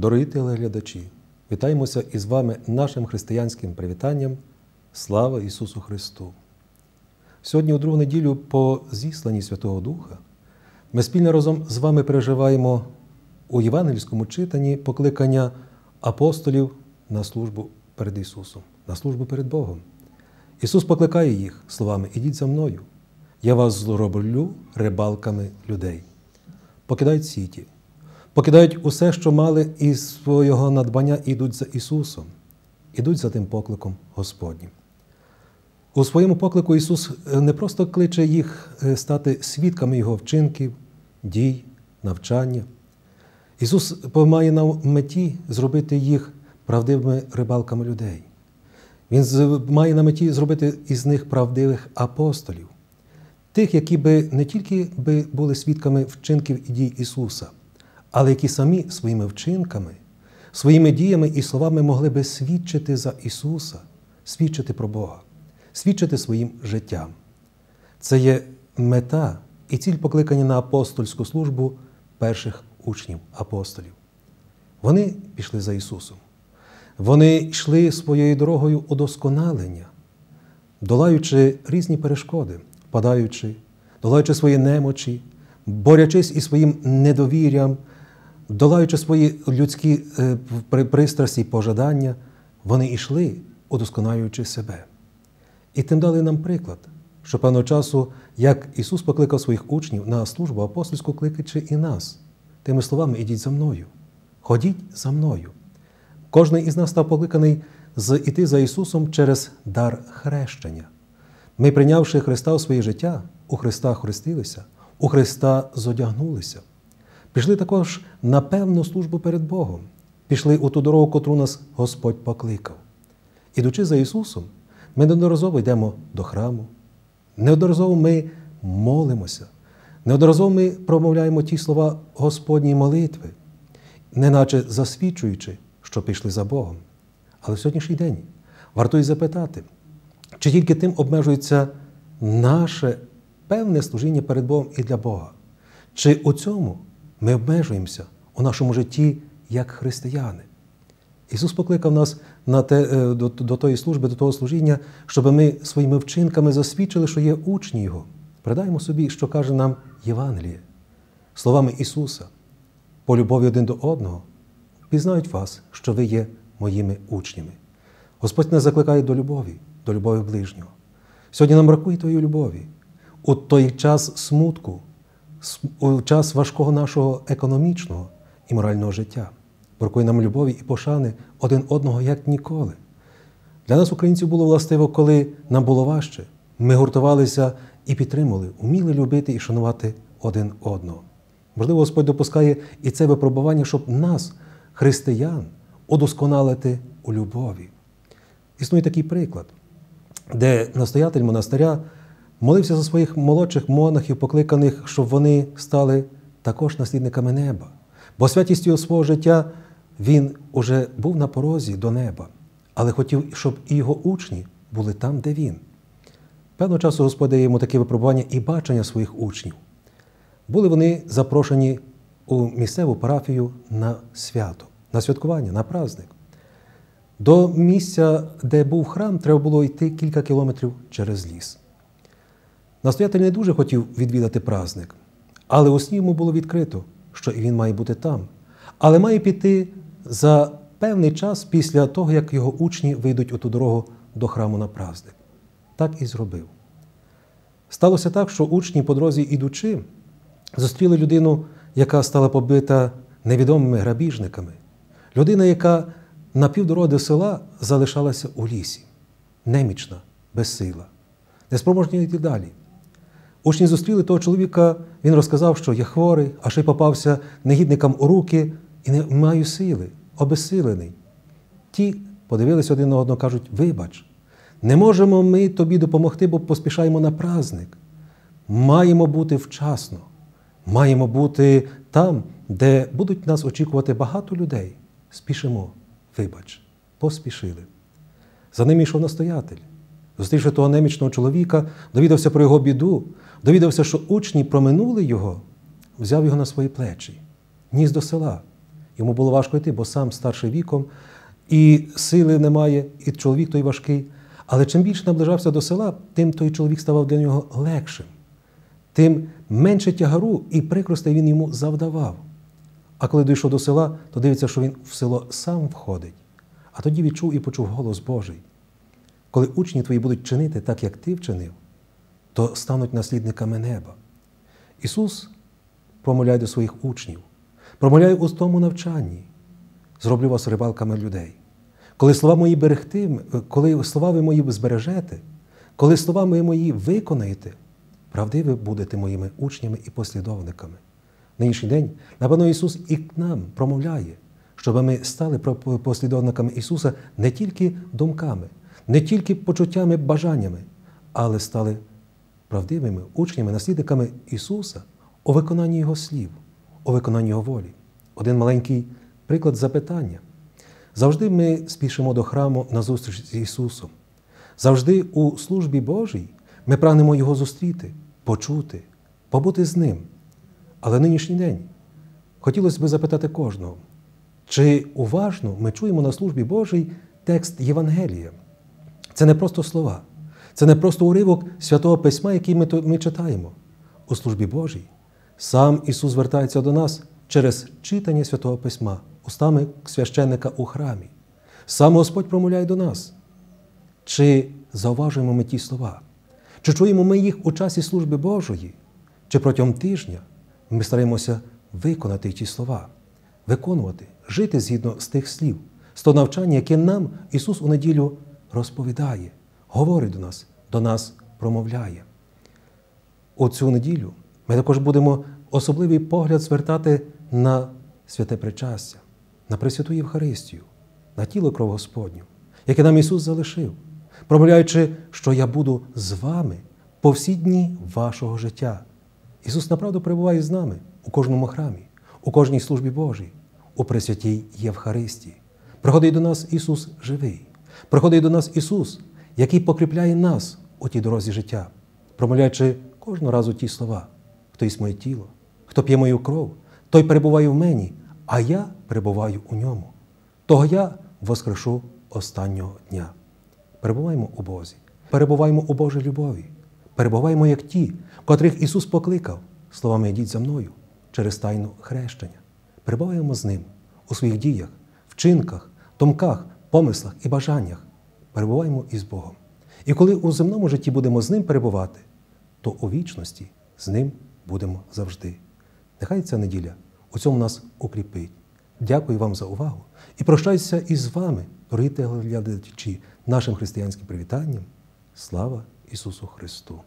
Дорогі телеглядачі, вітаємося із вами нашим християнським привітанням. Слава Ісусу Христу! Сьогодні, у другу неділю, по зісланні Святого Духа, ми спільно разом з вами переживаємо у євангельському читанні покликання апостолів на службу перед Ісусом, на службу перед Богом. Ісус покликає їх словами Ідіть за мною, я вас зроблю рибалками людей. Покидають сіті покидають усе, що мали із свого надбання, і йдуть за Ісусом, ідуть за тим покликом Господнім. У своєму поклику Ісус е, не просто кличе їх е, стати свідками Його вчинків, дій, навчання. Ісус має на меті зробити їх правдивими рибалками людей. Він має на меті зробити із них правдивих апостолів, тих, які би не тільки би були свідками вчинків і дій Ісуса, але які самі своїми вчинками, своїми діями і словами могли би свідчити за Ісуса, свідчити про Бога, свідчити своїм життям. Це є мета і ціль покликання на апостольську службу перших учнів апостолів. Вони пішли за Ісусом. Вони йшли своєю дорогою удосконалення, долаючи різні перешкоди, впадаючи, долаючи свої немочі, борячись із своїм недовір'ям, долаючи свої людські е, пристрасті і пожадання, вони йшли, удосконалюючи себе. І тим дали нам приклад, що певного часу, як Ісус покликав своїх учнів на службу апостольську, кликаючи і нас, тими словами ідіть за мною, ходіть за мною. Кожний із нас став покликаний іти за Ісусом через дар хрещення. Ми, прийнявши Христа у своє життя, у Христа хрестилися, у Христа зодягнулися пішли також на певну службу перед Богом, пішли у ту дорогу, котру нас Господь покликав. Ідучи за Ісусом, ми неодноразово йдемо до храму, неодноразово ми молимося, неодноразово ми промовляємо ті слова Господні молитви, неначе засвідчуючи, що пішли за Богом. Але в сьогоднішній день варто й запитати, чи тільки тим обмежується наше певне служіння перед Богом і для Бога, чи у цьому ми обмежуємося у нашому житті як християни. Ісус покликав нас на те, е, до, до тої служби, до того служіння, щоб ми своїми вчинками засвідчили, що є учні Його. Придаємо собі, що каже нам Євангеліє, словами Ісуса, по любові один до одного, пізнають вас, що ви є моїми учнями. Господь нас закликає до любові, до любові ближнього. Сьогодні нам бракує тої любові. У той час смутку, у час важкого нашого економічного і морального життя. Бракує нам любові і пошани один одного як ніколи. Для нас, українців, було властиво, коли нам було важче. Ми гуртувалися і підтримували, уміли любити і шанувати один одного. Можливо, Господь допускає і це випробування, щоб нас, християн, удосконалити у любові. Існує такий приклад, де настоятель монастиря Молився за своїх молодших монахів, покликаних, щоб вони стали також наслідниками неба. Бо святістю свого життя він уже був на порозі до неба, але хотів, щоб і його учні були там, де він. Певно часу Господь дає йому таке випробування і бачення своїх учнів. Були вони запрошені у місцеву парафію на свято, на святкування, на праздник. До місця, де був храм, треба було йти кілька кілометрів через ліс. Настоятель не дуже хотів відвідати праздник, але у сні йому було відкрито, що і він має бути там, але має піти за певний час після того, як його учні вийдуть у ту дорогу до храму на праздник. Так і зробив. Сталося так, що учні по дорозі ідучи, зустріли людину, яка стала побита невідомими грабіжниками, людина, яка на півдороги села залишалася у лісі, немічна, безсила, неспроможна йти далі. Учні зустріли того чоловіка, він розказав, що я хворий, а ще й попався негідникам у руки і не маю сили, обесилений. Ті подивилися один на одного, кажуть: вибач, не можемо ми тобі допомогти, бо поспішаємо на праздник. Маємо бути вчасно, маємо бути там, де будуть нас очікувати багато людей. Спішимо, вибач, поспішили. За ним йшов настоятель. Зустрівши того немічного чоловіка, довідався про його біду, довідався, що учні проминули його, взяв його на свої плечі, ніс до села. Йому було важко йти, бо сам старший віком, і сили немає, і чоловік той важкий. Але чим більше наближався до села, тим той чоловік ставав для нього легшим, тим менше тягару і прикростей він йому завдавав. А коли дійшов до села, то дивиться, що він в село сам входить. А тоді відчув і почув голос Божий. Коли учні твої будуть чинити так, як ти вчинив, то стануть наслідниками неба. Ісус промовляє до своїх учнів, промовляє у тому навчанні, зроблю вас рибалками людей. Коли слова мої берегти, коли слова ви мої збережете, коли слова мої виконаєте, правдиві будете моїми учнями і послідовниками. Нинішній день, напевно, Ісус і к нам промовляє, щоб ми стали послідовниками Ісуса не тільки думками не тільки почуттями, бажаннями, але стали правдивими учнями, наслідниками Ісуса у виконанні Його слів, у виконанні Його волі. Один маленький приклад запитання. Завжди ми спішимо до храму на зустріч з Ісусом. Завжди у службі Божій ми прагнемо Його зустріти, почути, побути з Ним. Але нинішній день хотілося б запитати кожного, чи уважно ми чуємо на службі Божій текст Євангелія, це не просто слова, це не просто уривок святого письма, який ми, ми читаємо. У службі Божій сам Ісус звертається до нас через читання святого письма, устами священника у храмі. Сам Господь промовляє до нас. Чи зауважуємо ми ті слова? Чи чуємо ми їх у часі служби Божої, чи протягом тижня ми стараємося виконати ті слова, виконувати, жити згідно з тих слів, з того навчання, яке нам Ісус у неділю розповідає, говорить до нас, до нас промовляє. У цю неділю ми також будемо особливий погляд звертати на святе причастя, на Пресвяту Євхаристію, на тіло кров Господню, яке нам Ісус залишив, промовляючи, що я буду з вами по всі дні вашого життя. Ісус направду перебуває з нами у кожному храмі, у кожній службі Божій, у Пресвятій Євхаристії. Приходить до нас Ісус живий. Приходить до нас Ісус, який покріпляє нас у тій дорозі життя, промовляючи кожного разу ті слова: хто їсть моє тіло, хто п'є мою кров, той перебуває в мені, а я перебуваю у ньому. Того я воскрешу останнього дня. Перебуваємо у Бозі, перебуваємо у Божій любові, перебуваємо як ті, котрих Ісус покликав, словами йдіть за мною через тайну хрещення. Перебуваємо з Ним у своїх діях, вчинках, думках, помислах і бажаннях перебуваємо із Богом. І коли у земному житті будемо з Ним перебувати, то у вічності з Ним будемо завжди. Нехай ця неділя у цьому нас укріпить. Дякую вам за увагу і прощаюся із вами, дорогі глядачі, нашим християнським привітанням. Слава Ісусу Христу!